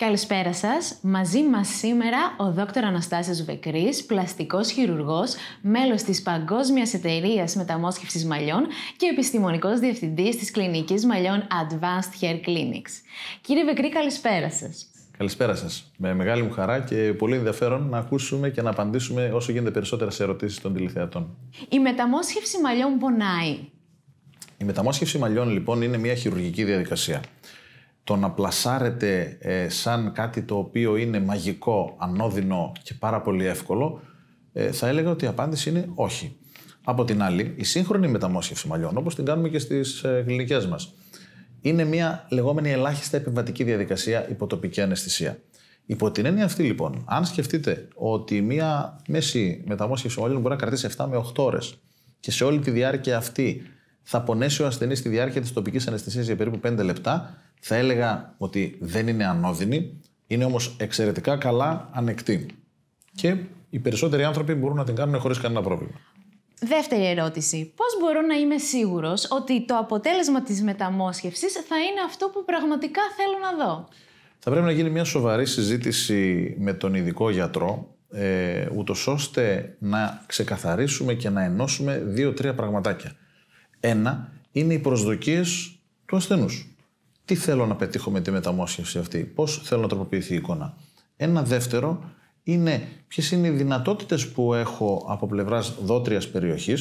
Καλησπέρα σας. Μαζί μας σήμερα ο Δόκτωρ Αναστάσιος Βεκρής, πλαστικός χειρουργός, μέλος της Παγκόσμιας Εταιρείας Μεταμόσχευσης Μαλλιών και επιστημονικός διευθυντής της κλινικής μαλλιών Advanced Hair Clinics. Κύριε Βεκρή, καλησπέρα σας. Καλησπέρα σας. Με μεγάλη μου χαρά και πολύ ενδιαφέρον να ακούσουμε και να απαντήσουμε όσο γίνεται περισσότερε ερωτήσεις των τηλεθεατών. Η μεταμόσχευση μαλλιών πονάει. Η μεταμόσχευση μαλλιών λοιπόν είναι μια χειρουργική διαδικασία το να πλασάρετε ε, σαν κάτι το οποίο είναι μαγικό, ανώδυνο και πάρα πολύ εύκολο, ε, θα έλεγα ότι η απάντηση είναι όχι. Από την άλλη, η σύγχρονη μεταμόσχευση μαλλιών, όπως την κάνουμε και στις ε, κλινικές μας, είναι μια λεγόμενη ελάχιστα επιβατική διαδικασία υποτοπική αναισθησία. Υπό την έννοια αυτή λοιπόν, αν σκεφτείτε ότι μια μέση μεταμόσχευση μαλλιών μπορεί να κρατήσει 7 με 8 ώρες και σε όλη τη διάρκεια αυτή θα πονέσει ο ασθενής στη διάρκεια της τοπικής αναισθησίας για περίπου 5 λεπτά. Θα έλεγα ότι δεν είναι ανώδυνη, είναι όμως εξαιρετικά καλά ανεκτή. Και οι περισσότεροι άνθρωποι μπορούν να την κάνουν χωρίς κανένα πρόβλημα. Δεύτερη ερώτηση. Πώς μπορώ να είμαι σίγουρος ότι το αποτέλεσμα της μεταμόσχευσης θα είναι αυτό που πραγματικά θέλω να δω. Θα πρέπει να γίνει μια σοβαρή συζήτηση με τον ειδικό γιατρό, ε, ούτως ώστε να ξεκαθαρίσουμε και να ενώσουμε δύο-τρία πραγματάκια. Ένα είναι οι προσδοκίες του ασθενούς. Τι θέλω να πετύχω με τη μεταμόσχευση αυτή, πώς θέλω να τροποποιηθεί η εικόνα. Ένα δεύτερο είναι ποιες είναι οι δυνατότητες που έχω από πλευράς δότριας περιοχής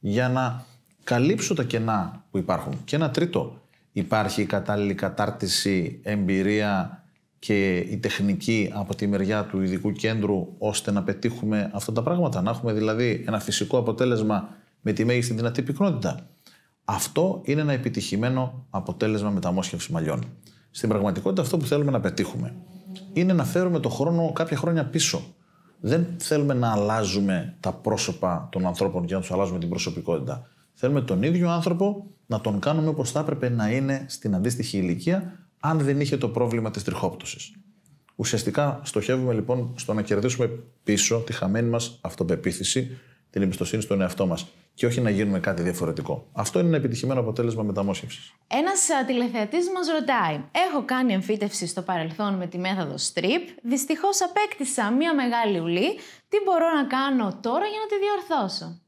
για να καλύψω τα κενά που υπάρχουν. Και ένα τρίτο, υπάρχει η κατάλληλη κατάρτιση, εμπειρία και η τεχνική από τη μεριά του ειδικού κέντρου ώστε να πετύχουμε αυτά τα πράγματα. Να έχουμε δηλαδή ένα φυσικό αποτέλεσμα με τη μέγιστη δυνατή πυκνότητα. Αυτό είναι ένα επιτυχημένο αποτέλεσμα μεταμόσχευσης μαλλιών. Στην πραγματικότητα, αυτό που θέλουμε να πετύχουμε είναι να φέρουμε το χρόνο κάποια χρόνια πίσω. Δεν θέλουμε να αλλάζουμε τα πρόσωπα των ανθρώπων και να τους αλλάζουμε την προσωπικότητα. Θέλουμε τον ίδιο άνθρωπο να τον κάνουμε όπως θα έπρεπε να είναι στην αντίστοιχη ηλικία, αν δεν είχε το πρόβλημα της τριχόπτωσης. Ουσιαστικά στοχεύουμε λοιπόν στο να κερδίσουμε πίσω τη χαμένη μας αυτοπεποίθηση, την εμπιστοσύνη στον εαυτό μας και όχι να γίνουμε κάτι διαφορετικό. Αυτό είναι ένα επιτυχημένο αποτέλεσμα μεταμόσχευσης. Ένας τηλεθεατής μας ρωτάει: Έχω κάνει εμφύτευση στο παρελθόν με τη μέθοδο strip. Δυστυχώς απέκτησα μία μεγάλη ουλή. Τι μπορώ να κάνω τώρα για να τη διορθώσω.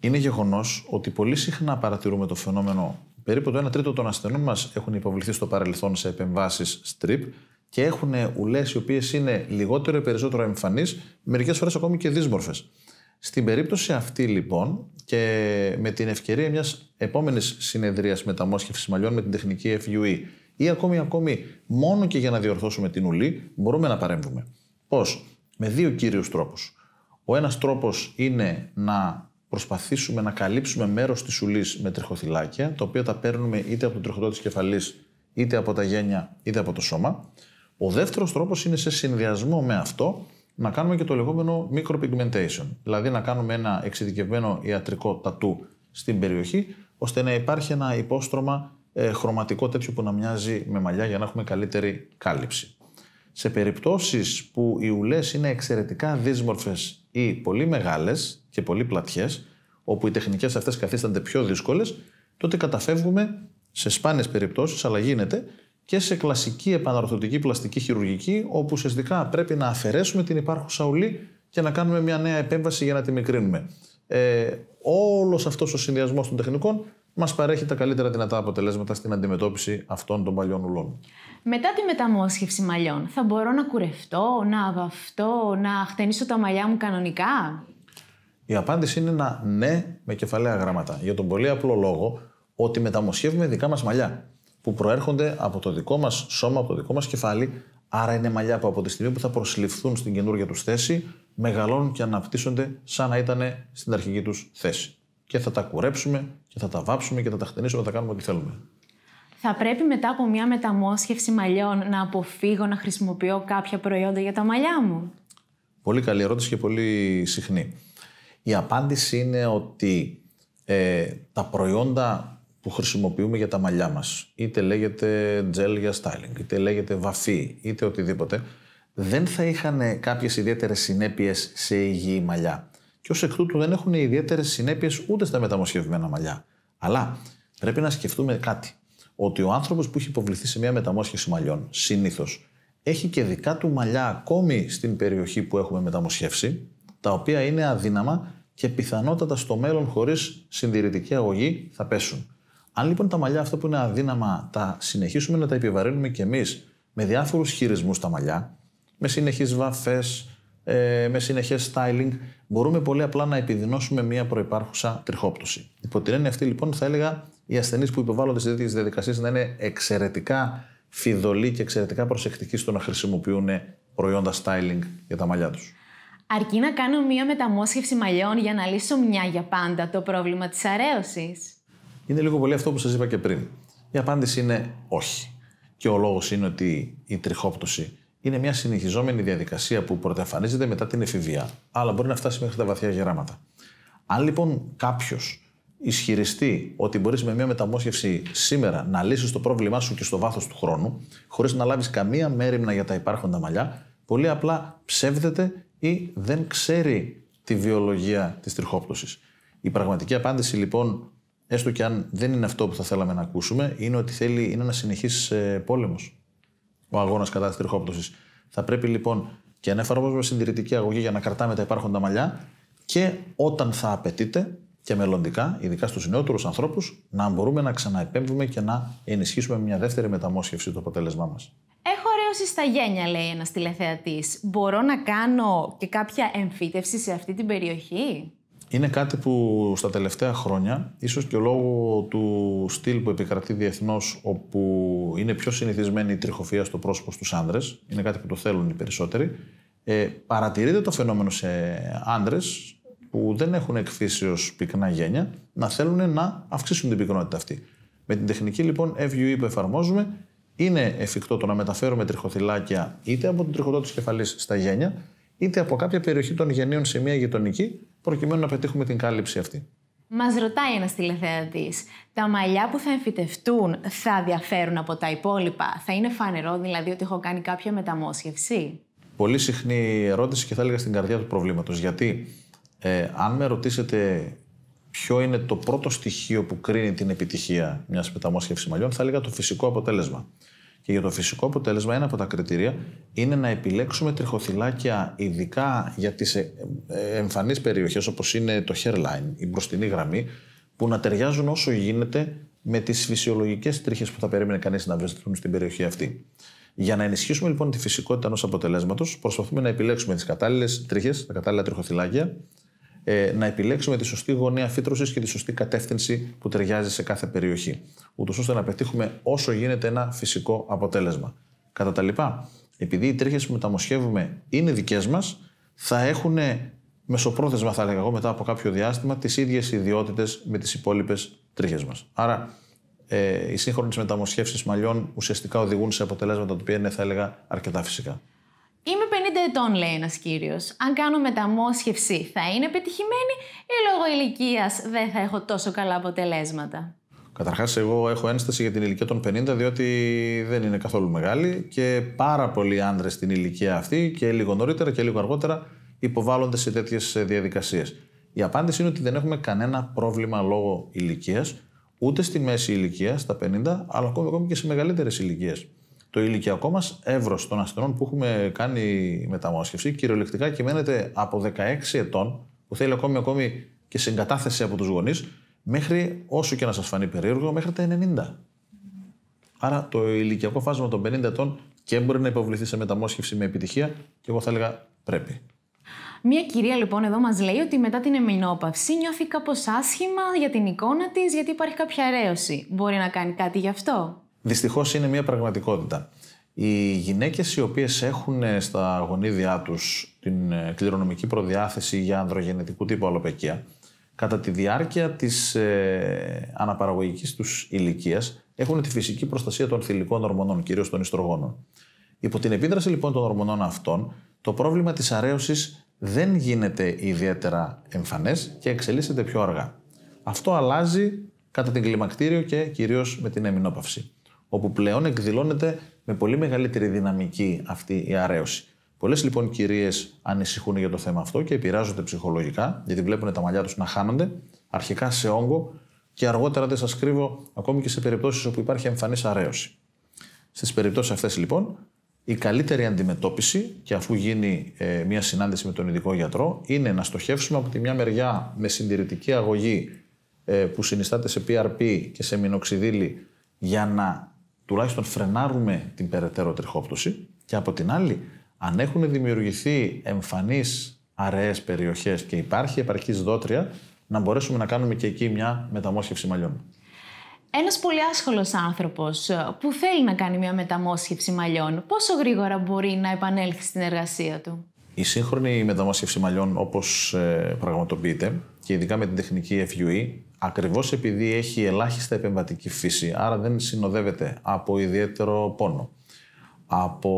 Είναι γεγονός ότι πολύ συχνά παρατηρούμε το φαινόμενο. Περίπου το 1 τρίτο των ασθενών μας έχουν υποβληθεί στο παρελθόν σε επεμβάσεις strip και έχουν ουλές οι οποίες είναι λιγότερο ή περισσότερο εμφανείς, μερικές φορές ακόμη και δύσμορφες. Στην περίπτωση αυτή λοιπόν και με την ευκαιρία μιας επόμενης συνεδρίας μεταμόσχευσης μαλλιών με την τεχνική FUE ή ακόμη ακόμη μόνο και για να διορθώσουμε την ουλή μπορούμε να παρέμβουμε. Πώς? Με δύο κύριους τρόπους. Ο ένας τρόπος είναι να προσπαθήσουμε να καλύψουμε μέρος της ουλής με τριχοθυλάκια, τα οποία τα παίρνουμε είτε από τον τριχότο της κεφαλής, είτε από τα γένια, είτε από το σώμα. Ο δεύτερος τρόπος είναι σε συνδυασμό με αυτό να κάνουμε και το λεγόμενο micropigmentation. Δηλαδή να κάνουμε ένα εξειδικευμένο ιατρικό τατού στην περιοχή, ώστε να υπάρχει ένα υπόστρωμα ε, χρωματικό τέτοιο που να μοιάζει με μαλλιά για να έχουμε καλύτερη κάλυψη. Σε περιπτώσεις που οι ουλές είναι εξαιρετικά δύσμορφες ή πολύ μεγάλες και πολύ πλατιές, όπου οι τεχνικές αυτές καθίστανται πιο δύσκολες, τότε καταφεύγουμε σε σπάνιες περιπτώσεις, αλλά γίνεται, και σε κλασική επαναρθωτική πλαστική χειρουργική, όπου ουσιαστικά πρέπει να αφαιρέσουμε την υπάρχουσα ουλή και να κάνουμε μια νέα επέμβαση για να τη μικρύνουμε. Ε, Όλος αυτός ο συνδυασμός των τεχνικών μας παρέχει τα καλύτερα δυνατά αποτελέσματα στην αντιμετώπιση αυτών των παλιών ουλών. Μετά τη μεταμόσχευση μαλλιών, θα μπορώ να κουρευτώ, να αβαφτώ, να χτενίσω τα μαλλιά μου κανονικά. Η απάντηση είναι να ναι με κεφαλαία γράμματα. Για τον πολύ απλό λόγο ότι μεταμοσχεύουμε δικά μας μαλλιά που προέρχονται από το δικό μας σώμα, από το δικό μας κεφάλι. Άρα είναι μαλλιά που από τη στιγμή που θα προσληφθούν στην καινούργια τους θέση, μεγαλώνουν και αναπτύσσονται σαν να ήταν στην αρχική τους θέση. Και θα τα κουρέψουμε και θα τα βάψουμε και θα τα χτενίσουμε, θα κάνουμε ό,τι θέλουμε. Θα πρέπει μετά από μια μεταμόσχευση μαλλιών να αποφύγω να χρησιμοποιώ κάποια προϊόντα για τα μαλλιά μου. Πολύ καλή ερώτηση και πολύ συχνή. Η απάντηση είναι ότι ε, τα προϊόντα που χρησιμοποιούμε για τα μαλλιά μας, είτε λέγεται gel για styling, είτε λέγεται βαφή, είτε οτιδήποτε, δεν θα είχαν κάποιες ιδιαίτερες συνέπειες σε υγιή μαλλιά. Και ως εκ τούτου δεν έχουν ιδιαίτερες συνέπειες ούτε στα μεταμοσχευμένα μαλλιά. Αλλά πρέπει να σκεφτούμε κάτι. Ότι ο άνθρωπος που έχει υποβληθεί σε μια μεταμόσχευση μαλλιών, συνήθως έχει και δικά του μαλλιά ακόμη στην περιοχή που έχουμε μεταμοσχεύσει, τα οποία είναι αδύναμα και πιθανότατα στο μέλλον χωρίς συντηρητική αγωγή θα πέσουν. Αν λοιπόν τα μαλλιά αυτό που είναι αδύναμα τα συνεχίσουμε να τα επιβαρύνουμε κι εμείς με διάφορους χειρισμούς τα μαλλιά, με συνεχείς βαφές, ε, με συνεχές styling, μπορούμε πολύ απλά να επιδεινώσουμε μια προπάρχουσα τριχόπτωση. Υπό την έννοια αυτή λοιπόν θα έλεγα οι ασθενείς που υποβάλλονται σε τέτοιες διαδικασίες να είναι εξαιρετικά φιδωλοί και εξαιρετικά προσεκτικοί στο να χρησιμοποιούν προϊόντα styling για τα μαλλιά τους. Αρκεί να κάνω μία μεταμόσχευση μαλλιών για να λύσω μια για πάντα το πρόβλημα της αρέωσης είναι λίγο πολύ αυτό που σας είπα και πριν. Η απάντηση είναι όχι. Και ο λόγος είναι ότι η τριχόπτωση είναι μια συνεχιζόμενη διαδικασία που πρωτεφανίζεται μετά την εφηβεία, αλλά μπορεί να φτάσει μέχρι τα βαθιά γεράματα. Αν λοιπόν κάποιος ισχυριστεί ότι μπορείς με μια μεταμόσχευση σήμερα να λύσεις το πρόβλημά σου και στο βάθος του χρόνου, χωρίς να λάβεις καμία μέρημνα για τα υπάρχοντα μαλλιά, πολύ απλά ψεύδεται ή δεν ξέρει τη βιολογία της τριχόπτωσης. Η πραγματική απάντηση λοιπόν έστω και αν δεν είναι αυτό που θα θέλαμε να ακούσουμε, είναι ότι θέλει, είναι συνεχίσει συνεχίσει ε, πόλεμος ο αγώνας κατά της τριχόπτωσης. Θα πρέπει λοιπόν και να εφαρμόζουμε συντηρητική αγωγή για να κρατάμε τα υπάρχοντα μαλλιά και όταν θα απαιτείται και μελλοντικά, ειδικά στους νεότερους ανθρώπους, να μπορούμε να ξαναεπέμβουμε και να ενισχύσουμε μια δεύτερη μεταμόσχευση το αποτέλεσμά μας. Έχω ρέωση στα γένια, λέει ένας τηλεθεατής. Μπορώ να κάνω και κάποια εμφύτευση σε αυτή την περιοχή είναι κάτι που στα τελευταία χρόνια, ίσως και λόγω του στυλ που επικρατεί διεθνώς, όπου είναι πιο συνηθισμένη η τριχοφία στο πρόσωπο στους άνδρες, είναι κάτι που το θέλουν οι περισσότεροι, ε, παρατηρείται το φαινόμενο σε άνδρες που δεν έχουν εκφύσει πυκνά γένια, να θέλουν να αυξήσουν την πυκνότητα αυτή. Με την τεχνική λοιπόν FUE που εφαρμόζουμε, είναι εφικτό το να μεταφέρουμε τριχοθυλάκια είτε από τον τριχοδότηση της κεφαλής στα γένια, είτε από κάποια περιοχή των γενείων σε μια γειτονική, προκειμένου να πετύχουμε την κάλυψη αυτή. Μας ρωτάει ένας τηλεθεατής, τα μαλλιά που θα εμφυτευτούν θα διαφέρουν από τα υπόλοιπα. Θα είναι φανερό δηλαδή ότι έχω κάνει κάποια μεταμόσχευση. Πολύ συχνή ερώτηση και θα έλεγα στην καρδιά του προβλήματος. Γιατί ε, αν με ρωτήσετε ποιο είναι το πρώτο στοιχείο που κρίνει την επιτυχία μιας μεταμόσχευσης μαλλιών, θα έλεγα το φυσικό αποτέλεσμα. Και για το φυσικό αποτέλεσμα, ένα από τα κριτήρια είναι να επιλέξουμε τριχοθυλάκια ειδικά για τις ε, ε, εμφανείς περιοχές όπως είναι το hairline, η μπροστινή γραμμή, που να ταιριάζουν όσο γίνεται με τις φυσιολογικές τρίχες που θα περίμενε κανείς να βρεθούν στην περιοχή αυτή. Για να ενισχύσουμε λοιπόν τη φυσικότητα ενός αποτελέσματος, προσπαθούμε να επιλέξουμε τις κατάλληλες τρίχες, τα κατάλληλα τριχοθυλάκια, ε, να επιλέξουμε τη σωστή γωνία φύτρωσης και τη σωστή κατεύθυνση που ταιριάζει σε κάθε περιοχή. Ούτως ώστε να πετύχουμε όσο γίνεται ένα φυσικό αποτέλεσμα. Κατά τα λοιπά, επειδή οι τρίχες που μεταμοσχεύουμε είναι δικές μας, θα έχουν μεσοπρόθεσμα, θα έλεγα μετά από κάποιο διάστημα, τις ίδιες ιδιότητες με τις υπόλοιπες τρίχες μας. Άρα, ε, οι σύγχρονες μεταμοσχεύσεις μαλλιών ουσιαστικά οδηγούν σε αποτελέσματα τα οποία είναι, θα έλεγα, αρκετά φυσικά. Είμαι 50 ετών, λέει ένας κύριος. Αν κάνω μεταμόσχευση, θα είναι πετυχημένη ή λόγω ηλικίας δεν θα έχω τόσο καλά αποτελέσματα. Καταρχάς, εγώ έχω ένσταση για την ηλικία των 50, διότι δεν είναι καθόλου μεγάλη και πάρα πολλοί άντρε στην ηλικία αυτή και λίγο νωρίτερα και λίγο αργότερα υποβάλλονται σε τέτοιες διαδικασίες. Η απάντηση είναι ότι δεν έχουμε κανένα πρόβλημα λόγω ηλικίας, ούτε στη μέση ηλικίας, στα 50, αλλά ακόμη και σε μεγαλύτερες ηλικίες το ηλικιακό μας εύρος των ασθενών που έχουμε κάνει μεταμόσχευση κυριολεκτικά κυμαίνεται από 16 ετών, που θέλει ακόμη, ακόμη και συγκατάθεση από τους γονείς, μέχρι όσο και να σας φανεί περίεργο, μέχρι τα 90. Άρα το ηλικιακό φάσμα των 50 ετών και μπορεί να υποβληθεί σε μεταμόσχευση με επιτυχία, και εγώ θα έλεγα πρέπει. Μία κυρία λοιπόν εδώ μας λέει ότι μετά την εμεινόπαυση νιώθει κάπως άσχημα για την εικόνα της γιατί υπάρχει κάποια αρέωση. Μπορεί να κάνει κάτι γι' αυτό. Δυστυχώς είναι μια πραγματικότητα. Οι γυναίκες οι οποίες έχουν ε, στα γονίδια τους την ε, κληρονομική προδιάθεση για ανδρογενετικού τύπου αλοπαικία, κατά τη διάρκεια της ε, αναπαραγωγικής τους ηλικίας έχουν τη φυσική προστασία των θηλυκών ορμονών, κυρίως των ιστρογόνων. Υπό την επίδραση λοιπόν των ορμονών αυτών, το πρόβλημα της αρέωσης δεν γίνεται ιδιαίτερα εμφανές και εξελίσσεται πιο αργά. Αυτό αλλάζει κατά την κλιμακτήριο και κυρίως με την εμινόπαυση όπου πλέον εκδηλώνεται με πολύ μεγαλύτερη δυναμική αυτή η αρέωση. Πολλές λοιπόν κυρίες ανησυχούν για το θέμα αυτό και επηρεάζονται ψυχολογικά, γιατί βλέπουν τα μαλλιά τους να χάνονται, αρχικά σε όγκο και αργότερα δεν σας κρύβω, ακόμη και σε περιπτώσεις όπου υπάρχει εμφανής αρέωση. Στις περιπτώσεις αυτές λοιπόν, η καλύτερη αντιμετώπιση και αφού γίνει ε, μια συνάντηση με τον ειδικό γιατρό, είναι να στοχεύσουμε από τη μια μεριά με συντηρητική αγωγή ε, που συνιστάται σε PRP και σε μινοξιδίλη για να τουλάχιστον φρενάρουμε την περαιτέρω τριχόπτωση και από την άλλη αν έχουν δημιουργηθεί εμφανείς αραιές περιοχές και υπάρχει επαρκής δότρια να μπορέσουμε να κάνουμε και εκεί μια μεταμόσχευση μαλλιών. Ένας πολύ άσχολος άνθρωπος ε, που θέλει να κάνει μια μεταμόσχευση μαλλιών, πόσο γρήγορα μπορεί να επανέλθει στην εργασία του. Η σύγχρονη μεταμόσχευση μαλλιών όπως ε, πραγματοποιείται και ειδικά με την τεχνική FUE ακριβώς επειδή έχει ελάχιστα επεμβατική φύση, άρα δεν συνοδεύεται από ιδιαίτερο πόνο, από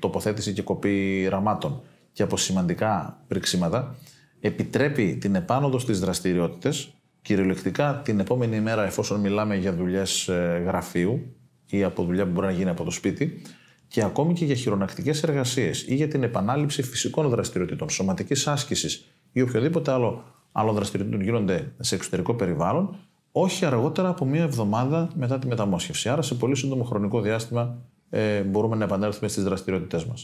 τοποθέτηση και κοπή ραμάτων και από σημαντικά πρίξιματα, επιτρέπει την επάνωδο στις δραστηριότητες, κυριολεκτικά την επόμενη μέρα εφόσον μιλάμε για δουλειές ε, γραφείου ή από δουλειά που μπορεί να γίνει από το σπίτι, και ακόμη και για χειρονακτικές εργασίες ή για την επανάληψη φυσικών δραστηριοτήτων, σωματικής άσκησης ή οποιοδήποτε άλλο άλλων δραστηριοτήτων γίνονται σε εξωτερικό περιβάλλον, όχι αργότερα από μία εβδομάδα μετά τη μεταμόσχευση. Άρα, σε πολύ σύντομο χρονικό διάστημα ε, μπορούμε να επανέλθουμε στις δραστηριότητές μας.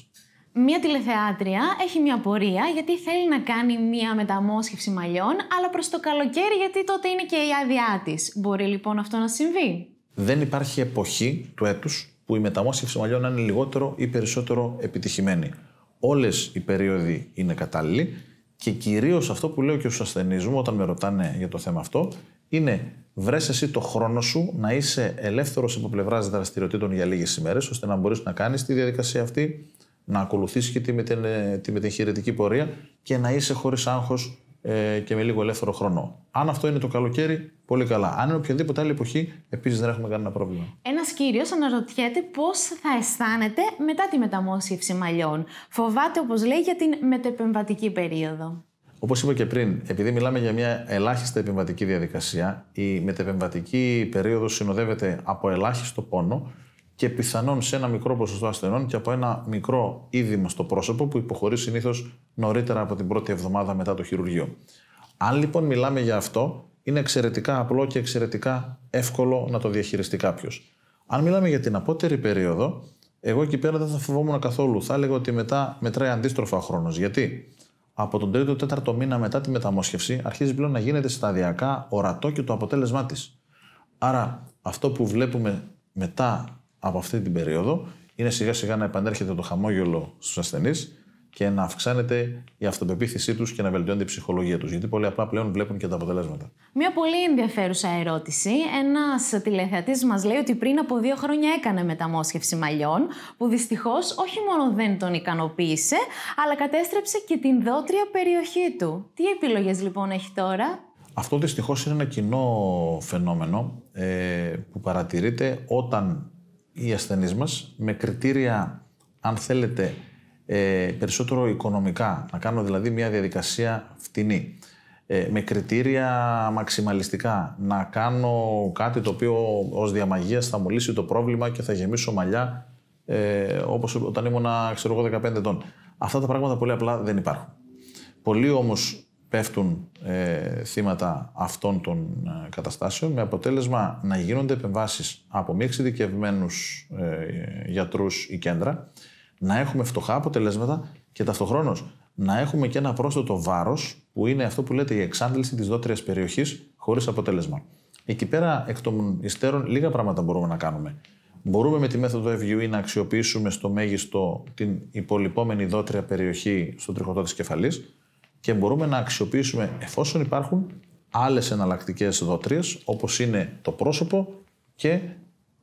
Μία τηλεθεάτρια έχει μια πορεία γιατί θέλει να κάνει μία μεταμόσχευση μαλλιών, αλλά προς το καλοκαίρι γιατί τότε είναι και η άδειά της. Μπορεί λοιπόν αυτό να συμβεί. Δεν υπάρχει εποχή του έτους που η μεταμόσχευση μαλλιών να είναι λιγότερο ή περισσότερο επιτυχημένη. Όλες οι περίοδοι είναι κατάλληλοι και κυρίως αυτό που λέω και στους ασθενείς μου όταν με ρωτάνε για το θέμα αυτό είναι βρες εσύ το χρόνο σου να είσαι ελεύθερος από πλευράς δραστηριοτήτων για λίγες ημέρες ώστε να μπορείς να κάνεις τη διαδικασία αυτή, να ακολουθήσεις και τη, μετεν, ε, τη πορεία και να είσαι χωρίς άγχος ε, και με λίγο ελεύθερο χρόνο. Αν αυτό είναι το καλοκαίρι, πολύ καλά. Αν είναι οποιαδήποτε άλλη εποχή, επίσης δεν έχουμε κανένα πρόβλημα. Ένας κύριος αναρωτιέται πώς θα αισθάνεται μετά τη μεταμόσχευση μαλλιών. Φοβάται, όπως λέει, για την μετεπεμβατική περίοδο. Όπως είπα και πριν, επειδή μιλάμε για μια ελάχιστη επεμβατική διαδικασία, η μετεπεμβατική περίοδος συνοδεύεται από ελάχιστο πόνο και πιθανόν σε ένα μικρό ποσοστό ασθενών και από ένα μικρό είδημα στο πρόσωπο που υποχωρεί συνήθως νωρίτερα από την πρώτη εβδομάδα μετά το χειρουργείο. Αν λοιπόν μιλάμε για αυτό, είναι εξαιρετικά απλό και εξαιρετικά εύκολο να το διαχειριστεί κάποιος. Αν μιλάμε για την απότερη περίοδο, εγώ εκεί πέρα δεν θα φοβόμουν καθόλου. Θα έλεγα ότι μετά μετράει αντίστροφα ο χρόνος. Γιατί από τον 3ο-4ο 4 μετά τη μεταμόσχευση αρχίζει πλέον να γίνεται σταδιακά ορατό και το αποτέλεσμά της. Άρα αυτό που βλέπουμε μετά από αυτή την περίοδο είναι σιγά σιγά να επανέρχεται το χαμόγελο στους ασθενείς και να αυξάνεται η αυτοπεποίθησή τους και να βελτιώνεται η ψυχολογία τους. Γιατί πολύ απλά πλέον βλέπουν και τα αποτελέσματα. Μια πολύ ενδιαφέρουσα ερώτηση. Ένας τηλεθεατής μας λέει ότι πριν από δύο χρόνια έκανε μεταμόσχευση μαλλιών, που δυστυχώς όχι μόνο δεν τον ικανοποίησε, αλλά κατέστρεψε και την δότρια περιοχή του. Τι επιλογές λοιπόν έχει τώρα. Αυτό δυστυχώς είναι ένα κοινό φαινόμενο ε, που παρατηρείται όταν οι ασθενείς μας με κριτήρια, αν θέλετε, ε, περισσότερο οικονομικά, να κάνω δηλαδή μια διαδικασία φτηνή. Ε, με κριτήρια μαξιμαλιστικά, να κάνω κάτι το οποίο ως διαμαγείας θα μου λύσει το πρόβλημα και θα γεμίσω μαλλιά ε, όπως όταν ήμουν ξέρω, 15 ετών. Αυτά τα πράγματα πολύ απλά δεν υπάρχουν. Πολλοί όμως πέφτουν ε, θύματα αυτών των ε, καταστάσεων με αποτέλεσμα να γίνονται επεμβάσεις από μη εξειδικευμένους ε, γιατρούς ή κέντρα, να έχουμε φτωχά αποτελέσματα και ταυτοχρόνως να έχουμε και ένα πρόσθετο βάρος που είναι αυτό που λέτε η εξάντληση της δοτρια περιοχής χωρίς αποτέλεσμα. Εκεί πέρα εκ των υστέρων λίγα πράγματα μπορούμε να κάνουμε. Μπορούμε με τη μέθοδο FUE να αξιοποιήσουμε στο μέγιστο την υπολοιπόμενη δότρια περιοχή στο τριχωτό της κεφαλής, και μπορούμε να αξιοποιήσουμε εφόσον υπάρχουν άλλες εναλλακτικές δοτρίες όπως είναι το πρόσωπο και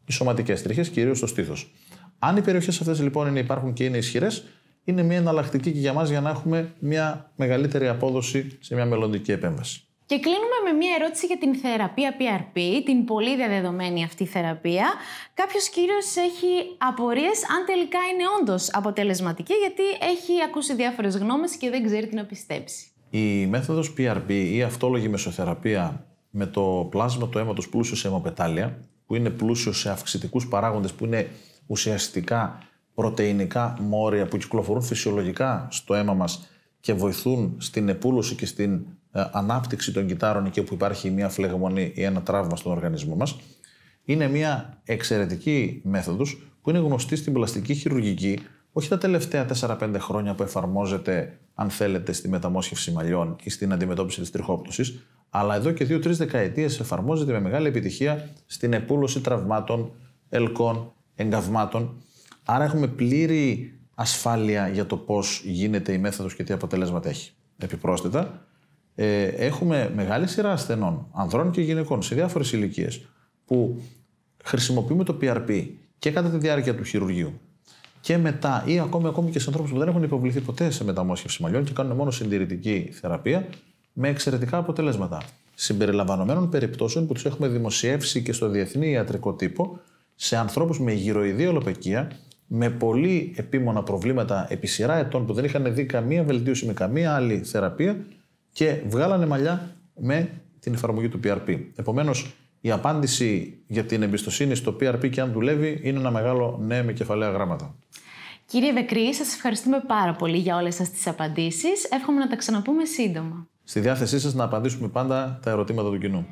οι σωματικές τρίχες, κυρίως το στήθος. Αν οι περιοχές αυτές λοιπόν είναι, υπάρχουν και είναι ισχυρές, είναι μια εναλλακτική και για μας για να έχουμε μια μεγαλύτερη απόδοση σε μια μελλοντική επέμβαση. Και κλείνουμε με μία ερώτηση για την θεραπεία PRP, την πολύ διαδεδομένη αυτή θεραπεία. Κάποιος κύριος έχει απορίες αν τελικά είναι όντως αποτελεσματική, γιατί έχει ακούσει διάφορες γνώμες και δεν ξέρει τι να πιστέψει. Η μέθοδος PRP ή αυτόλογη μεσοθεραπεία με το πλάσμα του αίματο πλούσιο σε αιμοπετάλια, που είναι πλούσιο σε αυξητικούς παράγοντες που είναι ουσιαστικά πρωτεϊνικά μόρια που κυκλοφορούν φυσιολογικά στο αίμα μας και βοηθούν στην επούλωση και στην ε, ανάπτυξη των κυτάρων εκεί που υπάρχει μια φλεγμονή ή ένα τραύμα στον οργανισμό μας είναι μια εξαιρετική μέθοδος που είναι γνωστή στην πλαστική χειρουργική όχι τα τελευταία 4-5 χρόνια που εφαρμόζεται, αν θέλετε, στη μεταμόσχευση μαλλιών ή στην αντιμετώπιση της τριχόπτωσης, αλλά εδώ και 2-3 δεκαετίες εφαρμόζεται με μεγάλη επιτυχία στην επούλωση τραυμάτων, ελκών, εγκαυμάτων. Άρα έχουμε πλήρη ασφάλεια για το πώς γίνεται η μέθοδος και τι αποτελέσματα έχει. Επιπρόσθετα, ε, έχουμε μεγάλη σειρά ασθενών, ανδρών και γυναικών σε διάφορες ηλικίες που χρησιμοποιούμε το PRP και κατά τη διάρκεια του χειρουργείου και μετά ή ακόμη, ακόμη και σε ανθρώπους που δεν έχουν υποβληθεί ποτέ σε μεταμόσχευση μαλλιών και κάνουν μόνο συντηρητική θεραπεία με εξαιρετικά αποτελέσματα. Συμπεριλαμβανομένων περιπτώσεων που τους έχουμε δημοσιεύσει και στο Διεθνή Ιατρικό Τύπο σε ανθρώπους με γυροειδή ολοπαικία, με πολύ επίμονα προβλήματα επί σειρά ετών που δεν είχαν δει καμία βελτίωση με καμία άλλη θεραπεία και βγάλανε μαλλιά με την εφαρμογή του PRP. Επομένως, η απάντηση για την εμπιστοσύνη στο PRP και αν δουλεύει είναι ένα μεγάλο ναι με κεφαλαία γράμματα. Κύριε Βεκρή, σας ευχαριστούμε πάρα πολύ για όλες σας τις απαντήσεις. Εύχομαι να τα ξαναπούμε σύντομα. Στη διάθεσή σας να απαντήσουμε πάντα τα ερωτήματα του κοινού.